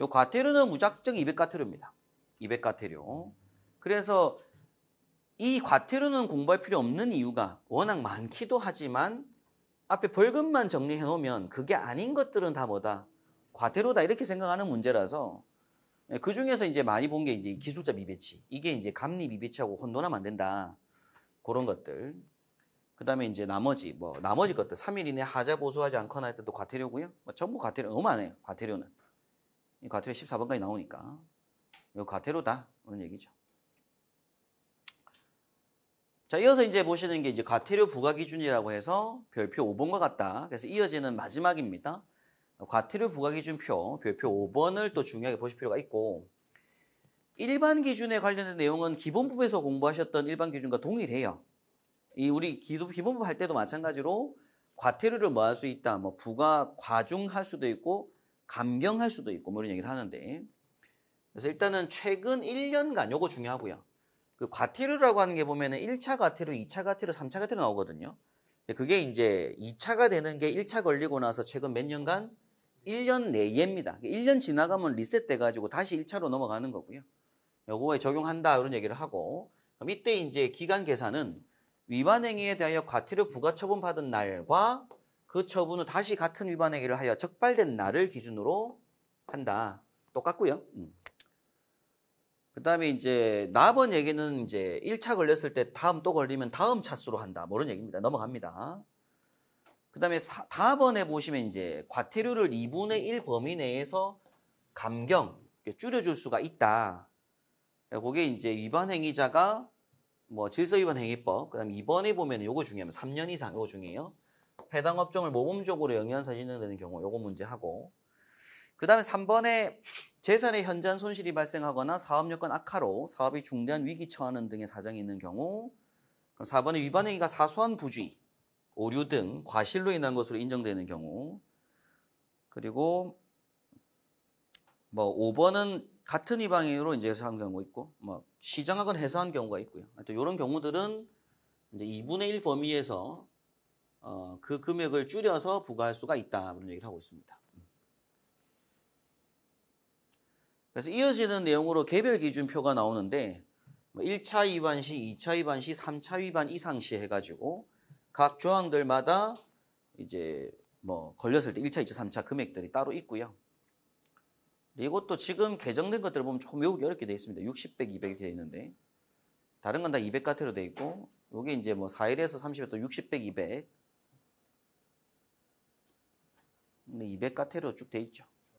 요 과태료는 무작정 200과태료입니다. 200과태료. 그래서 이 과태료는 공부할 필요 없는 이유가 워낙 많기도 하지만 앞에 벌금만 정리해 놓으면 그게 아닌 것들은 다 뭐다 과태료다 이렇게 생각하는 문제라서 예, 그 중에서 이제 많이 본 게 이제 기술자 미배치 이게 이제 감리 미배치하고 혼돈하면 안 된다 그런 것들 그 다음에 이제 나머지 뭐 나머지 것들 3일 이내 하자 보수하지 않거나 할 때도 과태료고요 뭐 전부 과태료 너무 많아요 과태료는 이 과태료 14번까지 나오니까 이 과태료다 그런 얘기죠. 자 이어서 이제 보시는 게 이제 과태료 부과 기준이라고 해서 별표 5번과 같다. 그래서 이어지는 마지막입니다. 과태료 부과 기준표 별표 5번을 또 중요하게 보실 필요가 있고 일반 기준에 관련된 내용은 기본법에서 공부하셨던 일반 기준과 동일해요. 이 우리 기본법 할 때도 마찬가지로 과태료를 뭐 할 수 있다, 뭐 부과 과중할 수도 있고 감경할 수도 있고 뭐 이런 얘기를 하는데 그래서 일단은 최근 1년간 요거 중요하고요. 그 과태료라고 하는 게 보면은 1차 과태료, 2차 과태료, 3차 과태료 나오거든요. 그게 이제 2차가 되는 게 1차 걸리고 나서 최근 몇 년간 1년 내에입니다 1년 그러니까 지나가면 리셋돼 가지고 다시 1차로 넘어가는 거고요. 요거에 적용한다 이런 얘기를 하고 그럼 이때 이제 기간 계산은 위반 행위에 대하여 과태료 부과 처분 받은 날과 그 처분은 다시 같은 위반행위를 하여 적발된 날을 기준으로 한다. 똑같고요. 음. 그 다음에 이제 나번 얘기는 이제 1차 걸렸을 때 다음 또 걸리면 다음 차수로 한다. 뭐 이런 얘기입니다. 넘어갑니다. 그 다음에 4번에 보시면 이제 과태료를 2분의 1 범위 내에서 감경, 줄여줄 수가 있다. 그게 이제 위반 행위자가 뭐 질서위반 행위법, 그 다음에 2번에 보면 요거 중요하면 3년 이상 요거 중요해요. 해당 업종을 모범적으로 영위한사 신청되는 경우 요거 문제하고 그 다음에 3번에 재산의 현장 손실이 발생하거나 사업여건 악화로 사업이 중대한 위기 처하는 등의 사정이 있는 경우 4번에 위반 행위가 사소한 부주의, 오류 등 과실로 인한 것으로 인정되는 경우 그리고 뭐 5번은 같은 위반행위로 이제 사한 경우가 있고 뭐 시정하건 해소한 경우가 있고요. 하여튼 이런 경우들은 이제 2분의 1 범위에서 어, 그 금액을 줄여서 부과할 수가 있다. 그런 얘기를 하고 있습니다. 그래서 이어지는 내용으로 개별 기준표가 나오는데 1차 뭐 위반 시, 2차 위반 시, 3차 위반 이상 시 해가지고 각 조항들마다 이제 뭐 걸렸을 때 1차, 2차, 3차 금액들이 따로 있고요. 이것도 지금 개정된 것들을 보면 조금 외우기 어렵게 되어 있습니다. 60, 100, 200이 되어 있는데 다른 건 다200 같으로 되어 있고 요게 이제 뭐 4일에서 30에 또 60, 100, 200 근데 200가태로쭉 돼 있죠.